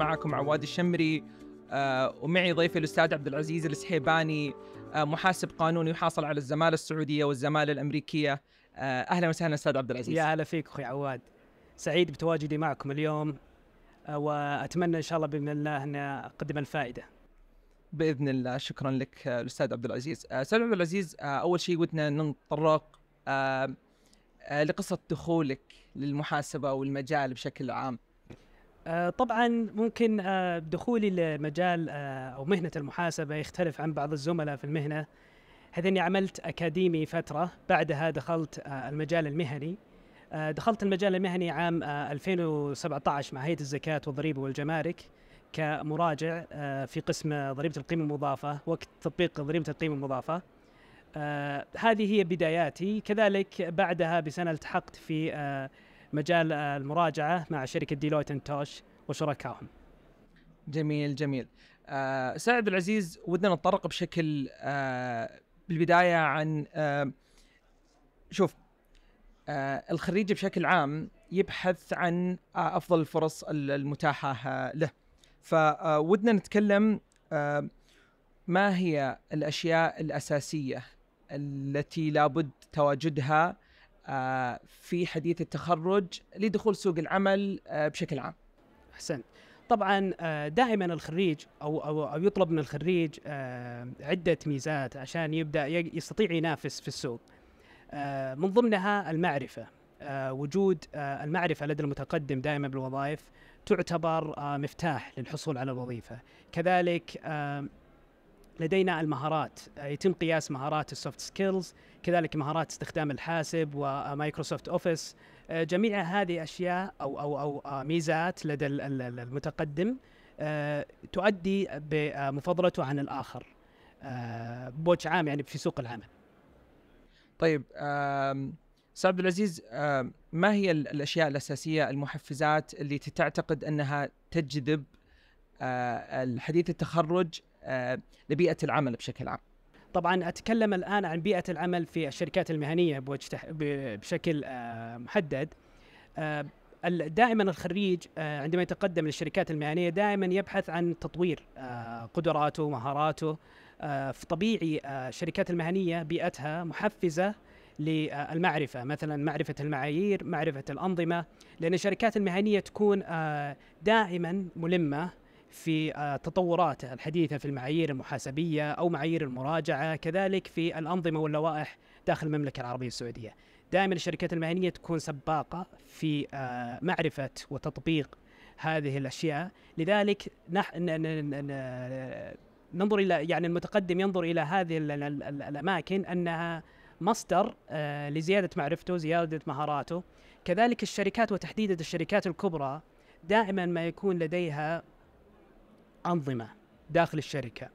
معكم عواد الشمري آه، ومعي ضيفي الاستاذ عبد العزيز السحيباني آه، محاسب قانوني وحاصل على الزماله السعوديه والزماله الامريكيه آه، اهلا وسهلا استاذ عبد العزيز يا هلا فيك اخوي عواد سعيد بتواجدي معكم اليوم واتمنى ان شاء الله باذن الله ان اقدم الفائده باذن الله شكرا لك الاستاذ عبد العزيز استاذ عبد العزيز اول شيء ودنا نتطرق لقصه دخولك للمحاسبه والمجال بشكل عام آه، طبعا ممكن آه، دخولي لمجال آه، او مهنه المحاسبه يختلف عن بعض الزملاء في المهنه حيث اني عملت اكاديمي فتره بعدها دخلت المجال المهني دخلت المجال المهني عام 2017 مع هيئه الزكاه والضريبه والجمارك كمراجع في قسم ضريبه القيمه المضافه وقت تطبيق ضريبه القيمه المضافه هذه هي بداياتي كذلك بعدها بسنه التحقت في مجال آه، المراجعه مع شركه ديلويت انتوش وشركائهم. جميل جميل. آه سعد عبد العزيز ودنا نتطرق بشكل آه بالبدايه عن آه شوف آه الخريج بشكل عام يبحث عن آه افضل الفرص المتاحه آه له. فودنا آه، نتكلم آه ما هي الاشياء الاساسيه التي لابد تواجدها آه، في حديث التخرج لدخول سوق العمل آه، بشكل عام احسنت طبعا آه، دائما الخريج او او, أو يطلب من الخريج عده ميزات عشان يبدا يستطيع ينافس في السوق من ضمنها المعرفه وجود المعرفه لدى المتقدم دائما بالوظائف تعتبر مفتاح للحصول على الوظيفه كذلك لدينا المهارات يتم قياس مهارات السوفت سكيلز كذلك مهارات استخدام الحاسب ومايكروسوفت اوفيس آه، جميع هذه اشياء او او او آه، ميزات لدى المتقدم آه، تؤدي بمفضلته عن الاخر بوجه عام يعني في سوق العمل طيب استاذ عبد العزيز ما هي الاشياء الاساسيه المحفزات اللي تعتقد انها تجذب الحديث التخرج آه، لبيئه العمل بشكل عام. طبعا اتكلم الان عن بيئه العمل في الشركات المهنيه بشكل آه، محدد. آه، دائما الخريج عندما يتقدم للشركات المهنيه دائما يبحث عن تطوير قدراته ومهاراته طبيعي الشركات المهنيه بيئتها محفزه للمعرفة مثلا معرفة المعايير معرفة الأنظمة لأن الشركات المهنية تكون دائما ملمة في آه، تطوراته الحديثة في المعايير المحاسبية أو معايير المراجعة كذلك في الأنظمة واللوائح داخل المملكة العربية السعودية دائما الشركات المهنية تكون سباقة في آه، معرفة وتطبيق هذه الأشياء لذلك نح... ننظر إلى يعني المتقدم ينظر إلى هذه الأماكن أنها مصدر آه، لزيادة معرفته زيادة مهاراته كذلك الشركات وتحديدا الشركات الكبرى دائما ما يكون لديها أنظمة داخل الشركة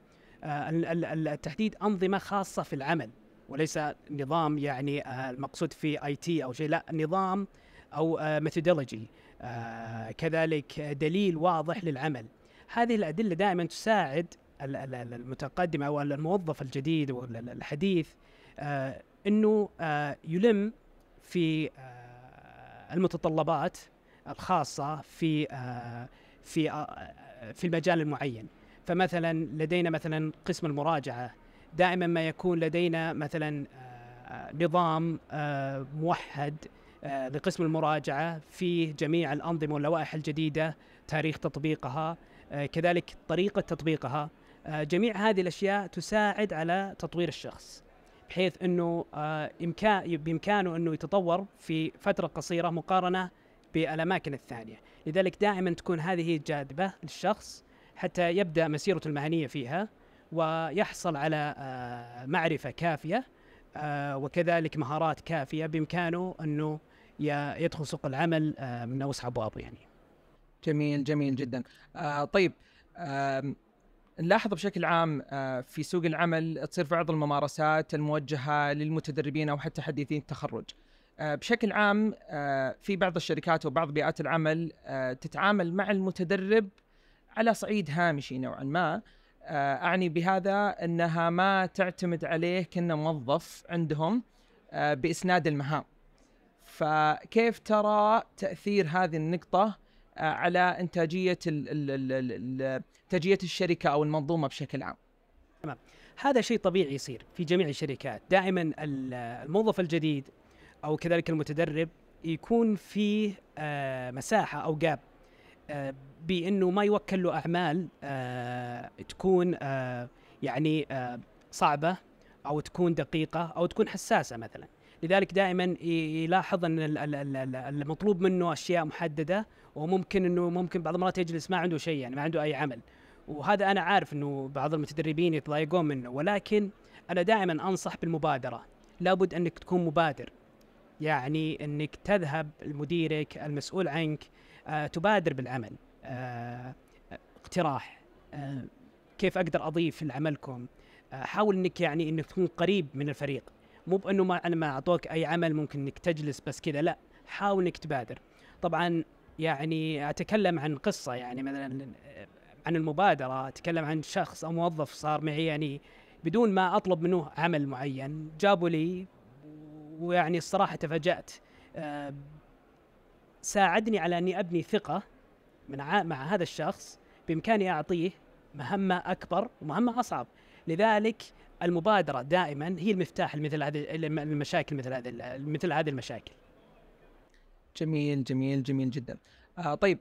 آه، تحديد أنظمة خاصة في العمل وليس نظام يعني آه، المقصود في اي تي او شيء لا نظام او ميثودولوجي آه، كذلك دليل واضح للعمل هذه الادله دائما تساعد المتقدم او الموظف الجديد والحديث انه يلم في المتطلبات الخاصه في في في المجال المعين فمثلا لدينا مثلا قسم المراجعه دائما ما يكون لدينا مثلا آه، نظام آه، موحد آه، لقسم المراجعه فيه جميع الانظمه واللوائح الجديده تاريخ تطبيقها كذلك طريقه تطبيقها جميع هذه الاشياء تساعد على تطوير الشخص بحيث انه بامكانه انه يتطور في فتره قصيره مقارنه بالاماكن الثانيه لذلك دائما تكون هذه جاذبة للشخص حتى يبدأ مسيرته المهنية فيها ويحصل على آه، معرفة كافية آه، وكذلك مهارات كافية بإمكانه أنه يدخل سوق العمل آه، من أوسع أبوابه يعني جميل جميل جدا آه طيب آه نلاحظ بشكل عام آه في سوق العمل تصير بعض الممارسات الموجهة للمتدربين أو حتى حديثين التخرج آه، بشكل عام آه، في بعض الشركات وبعض بيئات العمل آه، تتعامل مع المتدرب على صعيد هامشي نوعا ما اعني بهذا انها ما تعتمد عليه موظف عندهم باسناد المهام فكيف ترى تاثير هذه النقطه على انتاجيه انتاجيه الشركه او المنظومه بشكل عام تمام هذا شيء طبيعي يصير في جميع الشركات دائما الموظف الجديد او كذلك المتدرب يكون فيه آه، مساحه او جاب آه، بانه ما يوكل له اعمال آه، تكون يعني صعبه او تكون دقيقه او تكون حساسه مثلا لذلك دائما يلاحظ ان المطلوب منه اشياء محدده وممكن انه ممكن بعض المرات يجلس ما عنده شيء يعني ما عنده اي عمل وهذا انا عارف انه بعض المتدربين يتضايقون منه ولكن انا دائما انصح بالمبادره لابد انك تكون مبادر يعني انك تذهب لمديرك المسؤول عنك آه تبادر بالعمل آه اقتراح آه كيف اقدر اضيف لعملكم آه حاول انك يعني انك تكون قريب من الفريق مو بانه ما ما اعطوك اي عمل ممكن انك تجلس بس كذا لا حاول انك تبادر طبعا يعني اتكلم عن قصه يعني مثلا آه، عن المبادره اتكلم عن شخص او موظف صار معي يعني بدون ما اطلب منه عمل معين جابوا لي ويعني الصراحه تفاجات آه، ساعدني على اني ابني ثقه من مع هذا الشخص بامكاني اعطيه مهمه اكبر ومهمه اصعب لذلك المبادره دائما هي المفتاح لمثل هذه المشاكل مثل هذه مثل هذه المشاكل جميل جميل جميل جدا آه طيب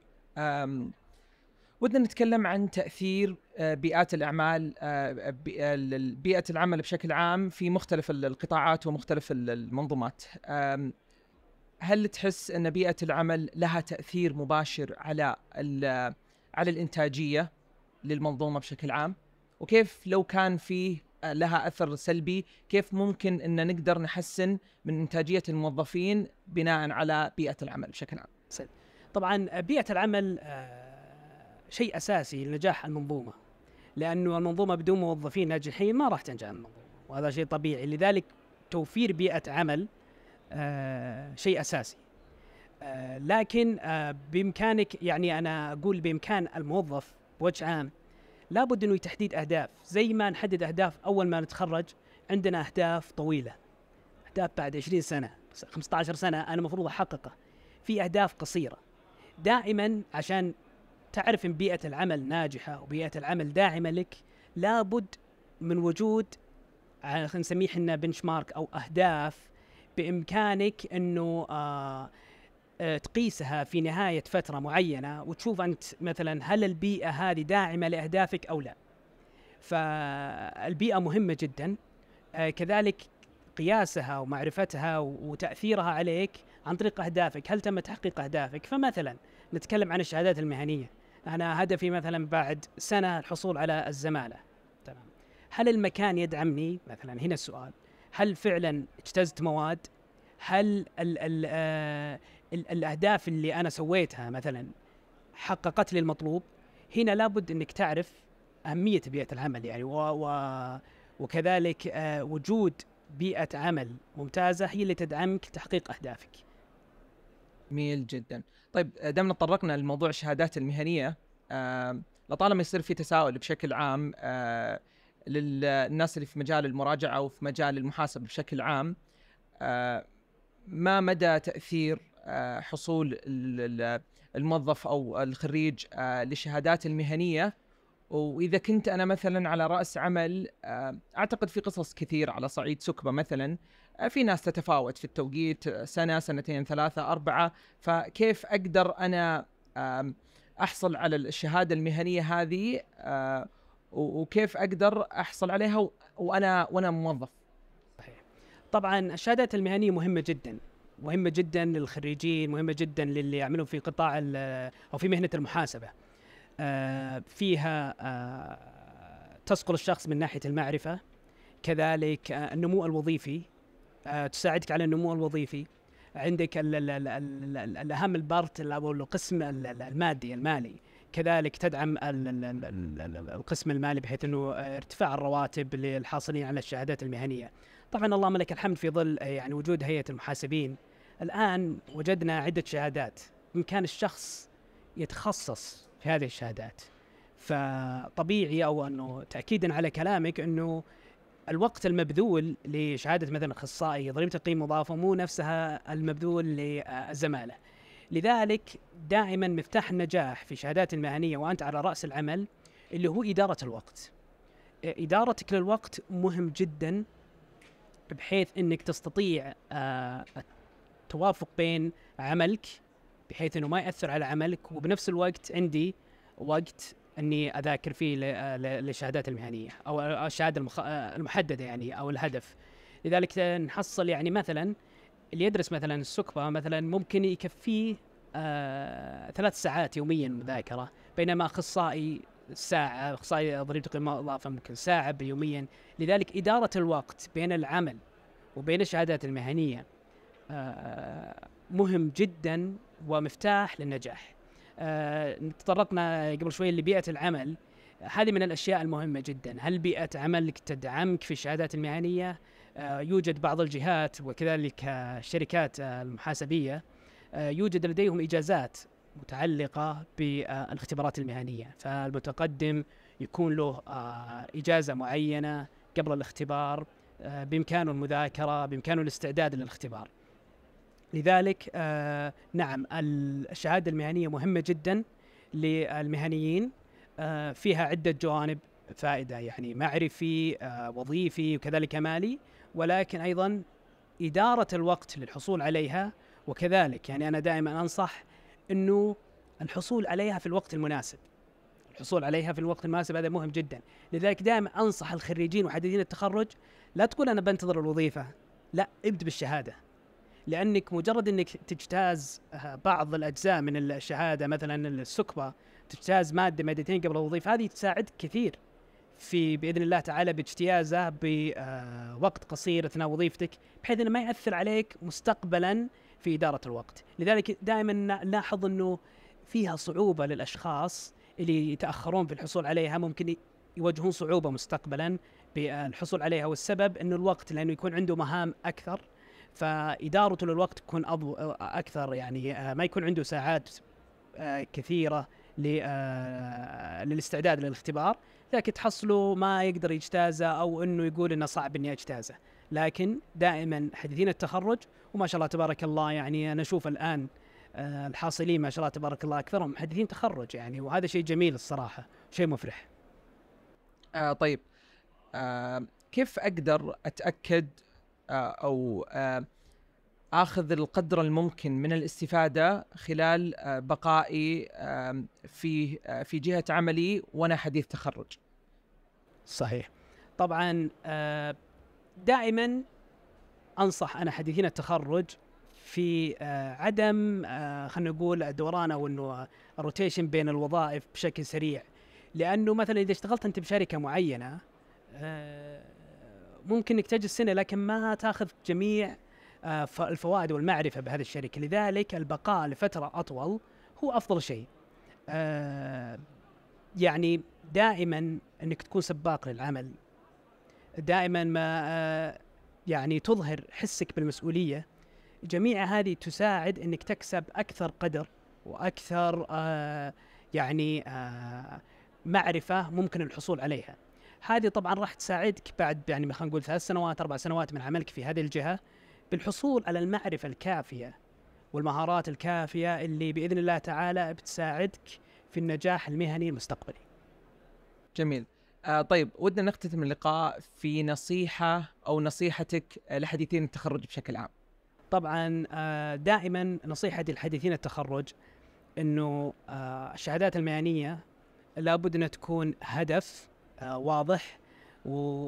ودنا نتكلم عن تاثير آه، بيئات الاعمال آه، آه، بيئه العمل بشكل عام في مختلف القطاعات ومختلف المنظومات هل تحس ان بيئه العمل لها تاثير مباشر على على الانتاجيه للمنظومه بشكل عام وكيف لو كان فيه لها اثر سلبي كيف ممكن ان نقدر نحسن من انتاجيه الموظفين بناء على بيئه العمل بشكل عام طبعا بيئه العمل شيء اساسي لنجاح المنظومه لانه المنظومه بدون موظفين ناجحين ما راح تنجح المنظومه وهذا شيء طبيعي لذلك توفير بيئه عمل آه شيء اساسي آه لكن آه بامكانك يعني انا اقول بامكان الموظف بوجه عام لابد انه تحديد اهداف زي ما نحدد اهداف اول ما نتخرج عندنا اهداف طويله اهداف بعد 20 سنه 15 سنه انا المفروض احققها في اهداف قصيره دائما عشان تعرف ان بيئه العمل ناجحه وبيئه العمل داعمه لك لابد من وجود آه، خلينا نسميه احنا بنش مارك او اهداف بامكانك انه آه،, آه تقيسها في نهاية فترة معينة وتشوف أنت مثلا هل البيئة هذه داعمة لأهدافك أو لا فالبيئة مهمة جدا آه، كذلك قياسها ومعرفتها وتأثيرها عليك عن طريق أهدافك هل تم تحقيق أهدافك فمثلا نتكلم عن الشهادات المهنية أنا هدفي مثلا بعد سنة الحصول على الزمالة تمام هل المكان يدعمني مثلا هنا السؤال هل فعلا اجتزت مواد هل الـ الـ آه الـ الـ الأهداف اللي أنا سويتها مثلا حققت لي المطلوب هنا لابد أنك تعرف أهمية بيئة العمل يعني و و وكذلك آه، وجود بيئة عمل ممتازة هي اللي تدعمك تحقيق أهدافك جميل جدا طيب آه، دامنا تطرقنا لموضوع الشهادات المهنيه آه لطالما يصير في تساؤل بشكل عام آه للناس اللي في مجال المراجعه وفي مجال المحاسبه بشكل عام آه ما مدى تاثير آه حصول الموظف او الخريج آه للشهادات المهنيه واذا كنت انا مثلا على راس عمل آه، اعتقد في قصص كثير على صعيد سكبه مثلا في ناس تتفاوت في التوقيت سنه سنتين ثلاثه اربعه فكيف اقدر انا احصل على الشهاده المهنيه هذه آه، وكيف اقدر احصل عليها وانا وانا موظف صحيح طبعا الشهادات المهنيه مهمه جدا مهمه جدا للخريجين مهمه جدا للي يعملون في قطاع او في مهنه المحاسبه آه، فيها آه، تسقل الشخص من ناحيه المعرفه كذلك النمو الوظيفي تساعدك على النمو الوظيفي عندك الاهم البارت او القسم المادي المالي كذلك تدعم القسم المالي بحيث انه ارتفاع الرواتب للحاصلين على الشهادات المهنيه. طبعا اللهم لك الحمد في ظل يعني وجود هيئه المحاسبين الان وجدنا عده شهادات بامكان الشخص يتخصص في هذه الشهادات. فطبيعي او انه تاكيدا على كلامك انه الوقت المبذول لشهاده مثلا اخصائي ضريبه القيمه المضافه مو نفسها المبذول للزماله. لذلك دائما مفتاح النجاح في شهادات المهنيه وانت على راس العمل اللي هو اداره الوقت. ادارتك للوقت مهم جدا بحيث انك تستطيع آه، التوافق بين عملك بحيث انه ما ياثر على عملك وبنفس الوقت عندي وقت اني اذاكر فيه للشهادات المهنيه او الشهاده المخ... المحدده يعني او الهدف لذلك نحصل يعني مثلا اللي يدرس مثلا السكبه مثلا ممكن يكفيه آه ثلاث ساعات يوميا مذاكره بينما اخصائي ساعه اخصائي ضريبة القيمه اضافه ممكن ساعه يوميا لذلك اداره الوقت بين العمل وبين الشهادات المهنيه آه مهم جدا ومفتاح للنجاح آه، تطرقنا قبل شوي لبيئة العمل هذه من الأشياء المهمة جدا هل بيئة عملك تدعمك في الشهادات المهنية آه، يوجد بعض الجهات وكذلك الشركات المحاسبية آه، يوجد لديهم إجازات متعلقة بالاختبارات المهنية فالمتقدم يكون له إجازة معينة قبل الاختبار بإمكانه المذاكرة بإمكانه الاستعداد للاختبار لذلك آه، نعم الشهاده المهنيه مهمه جدا للمهنيين آه، فيها عده جوانب فائده يعني معرفي آه، وظيفي وكذلك مالي ولكن ايضا اداره الوقت للحصول عليها وكذلك يعني انا دائما انصح انه الحصول عليها في الوقت المناسب الحصول عليها في الوقت المناسب هذا مهم جدا لذلك دائما انصح الخريجين وحديثين التخرج لا تقول انا بنتظر الوظيفه لا ابدا بالشهاده لانك مجرد انك تجتاز آه، بعض الاجزاء من الشهاده مثلا السكبه تجتاز ماده مادتين قبل الوظيفه هذه تساعدك كثير في باذن الله تعالى باجتيازه بوقت آه، قصير اثناء وظيفتك بحيث انه ما ياثر عليك مستقبلا في اداره الوقت، لذلك دائما نلاحظ انه فيها صعوبه للاشخاص اللي يتاخرون في الحصول عليها ممكن يواجهون صعوبه مستقبلا بالحصول عليها والسبب انه الوقت لانه يكون عنده مهام اكثر فادارته للوقت تكون اكثر يعني آه، ما يكون عنده ساعات آه، كثيره آه، للاستعداد للاختبار لكن تحصله ما يقدر يجتازه او انه يقول انه صعب اني اجتازه لكن دائما حديثين التخرج وما شاء الله تبارك الله يعني انا اشوف الان الحاصلين ما شاء الله تبارك الله اكثرهم محدثين تخرج يعني وهذا شيء جميل الصراحه شيء مفرح آه طيب آه كيف اقدر اتاكد آه، او آه، اخذ القدر الممكن من الاستفاده خلال آه، بقائي في في جهه عملي وانا حديث تخرج. صحيح. طبعا دائما انصح انا حديثين التخرج في عدم خلينا نقول الدوران او انه الروتيشن بين الوظائف بشكل سريع لانه مثلا اذا اشتغلت انت بشركه معينه ممكن انك تجلس سنه لكن ما تاخذ جميع آه، الفوائد والمعرفه بهذه الشركه لذلك البقاء لفتره اطول هو افضل شيء آه، يعني دائما انك تكون سباق للعمل دائما ما آه، يعني تظهر حسك بالمسؤوليه جميع هذه تساعد انك تكسب اكثر قدر واكثر يعني معرفه ممكن الحصول عليها هذه طبعا راح تساعدك بعد يعني خلينا نقول ثلاث سنوات اربع سنوات من عملك في هذه الجهه بالحصول على المعرفه الكافيه والمهارات الكافيه اللي باذن الله تعالى بتساعدك في النجاح المهني المستقبلي. جميل. آه طيب ودنا نختتم اللقاء في نصيحه او نصيحتك لحديثين التخرج بشكل عام. طبعا آه دائما نصيحتي لحديثين التخرج انه آه الشهادات المهنيه لابد انها تكون هدف آه، واضح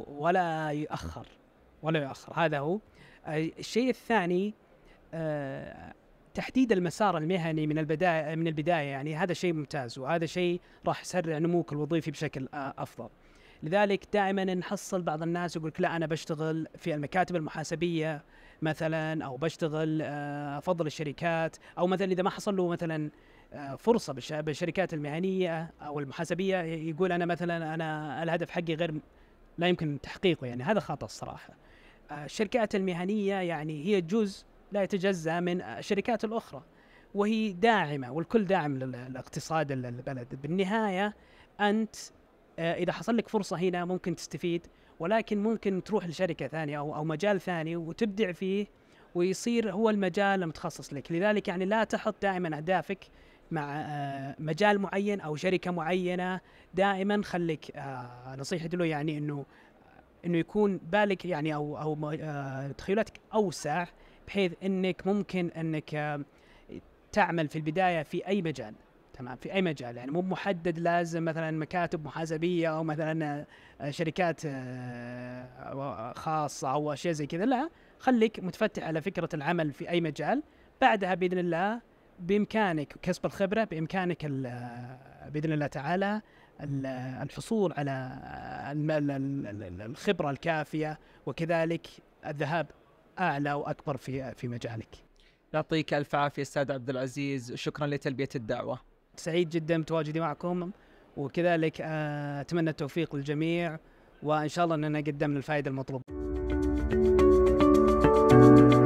ولا يؤخر ولا يؤخر هذا هو آه، الشيء الثاني آه، تحديد المسار المهني من البدايه من البدايه يعني هذا شيء ممتاز وهذا شيء راح يسرع نموك الوظيفي بشكل افضل. لذلك دائما نحصل بعض الناس يقول لا انا بشتغل في المكاتب المحاسبيه مثلا او بشتغل افضل الشركات او مثلا اذا ما حصل له مثلا آه، فرصه بالشركات المهنيه او المحاسبيه يقول انا مثلا انا الهدف حقي غير لا يمكن تحقيقه يعني هذا خطا الصراحه. آه، الشركات المهنيه يعني هي جزء لا يتجزا من الشركات الاخرى وهي داعمه والكل داعم للاقتصاد البلد بالنهايه انت آه، اذا حصل لك فرصه هنا ممكن تستفيد ولكن ممكن تروح لشركه ثانيه او او مجال ثاني وتبدع فيه ويصير هو المجال المتخصص لك لذلك يعني لا تحط دائما اهدافك مع آه، مجال معين او شركه معينه دائما خليك آه، نصيحتي له يعني انه انه يكون بالك يعني او او آه، تخيلاتك اوسع بحيث انك ممكن انك تعمل في البدايه في اي مجال تمام في اي مجال يعني مو محدد لازم مثلا مكاتب محاسبيه او مثلا شركات خاصه او اشياء زي كذا لا خليك متفتح على فكره العمل في اي مجال بعدها باذن الله بامكانك كسب الخبره بامكانك باذن الله تعالى الحصول على الخبره الكافيه وكذلك الذهاب اعلى واكبر في في مجالك. يعطيك الف عافيه استاذ عبد العزيز، شكرا لتلبيه الدعوه. سعيد جدا بتواجدي معكم وكذلك آه، اتمنى التوفيق للجميع وان شاء الله اننا قدمنا الفائده المطلوبه.